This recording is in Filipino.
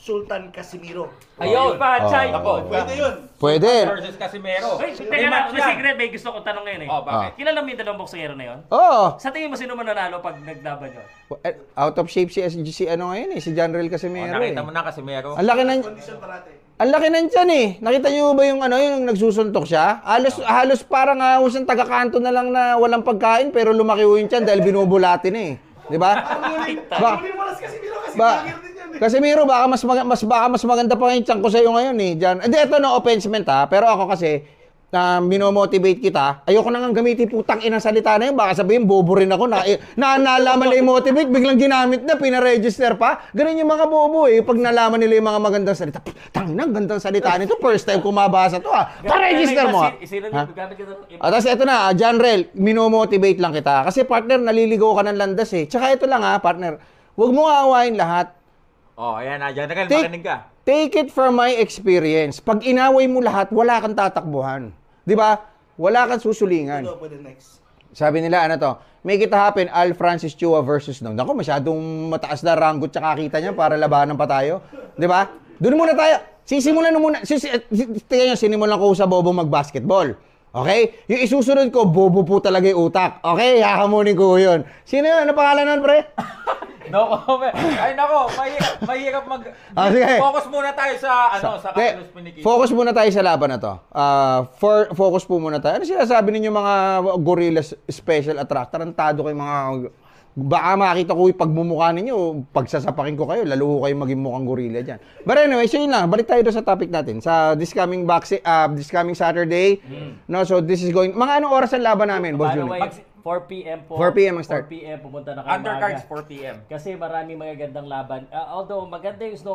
Sultan Casimiro. Ayun. Pachay. Ah. Oh. Ako, pwede yun. Pwede. Versus Casimiro. hey, teka lang, may secret, may gusto ko tanong ngayon eh. Oh, bakit? Ah. Kilala mo yung dalawang boksero na yun? Oo. Sa tingin mo, sino nanalo pag naglaban yun? Eh, out of shape si, si ano ngayon eh, si General Casimiro oh, nakita eh. mo na Casimiro. Ang laki ng... Ang laki ng tiyan eh. Nakita niyo ba yung ano, yung nagsusuntok siya? Halos, halos parang uh, ah, usang taga-kanto na lang na walang pagkain pero lumaki yung tiyan dahil binubulatin eh. Di ba? Ba, kasi kasi ba, kasi Miro, baka mas, mag- mas, baka mas maganda pa yung ko sa'yo ngayon eh. Diyan. Hindi, ito no offensement ha. Pero ako kasi, na minomotivate kita, ayoko na nga gamitin putang inang salita na yun. Baka sabihin, bobo rin ako. Na, eh, na nalaman na yung motivate, biglang ginamit na, pinaregister pa. Ganun yung mga bobo eh. Pag nalaman nila yung mga magandang salita, tangin ang gandang salita nito. First time ko mabasa to ha. Pa-register mo ah. At tapos eto na, ah, John Rel, minomotivate lang kita. Kasi partner, naliligaw ka ng landas eh. Tsaka ito lang ha, partner. Huwag mo aawain lahat Oh, ayan, ayan na kayo, makinig ka. Take it from my experience. Pag inaway mo lahat, wala kang tatakbuhan. Di ba? Wala kang susulingan. Go for the next. Sabi nila, ano to? Make it happen, Al Francis Chua versus Noon. Nako, masyadong mataas na rango tsaka kita niya para labanan pa tayo. Di ba? Doon muna tayo. Sisimulan mo muna. Sis, eh, tingnan nyo, sinimulan ko sa Bobo mag-basketball. Okay? Yung isusunod ko, bobo po talaga yung utak. Okay? Hakamunin ko yun. Sino yun? Ano pangalan nun, pre? No comment. Ay nako, mahirap, mahirap mag... Ah, sige. Focus muna tayo sa, ano, sa Okay, Carlos Piniquito. focus muna tayo sa laban na to. Ah, for, focus po muna tayo. Ano sabi ninyo mga gorillas special attractor? Tarantado kayo mga... Baka makita ko yung pagmumukha ninyo, pagsasapakin ko kayo, lalo ko kayo maging mukhang gorilla dyan. But anyway, so yun lang, balik tayo doon sa topic natin. Sa this coming, boxing, ah, this coming Saturday, mm. no, so this is going, mga anong oras ang laban namin, Boss By 4 p.m. po. 4 p.m. ang start. 4 p.m. pumunta na kayo Undercards, 4 p.m. Kasi maraming magagandang laban. Uh, although maganda yung snow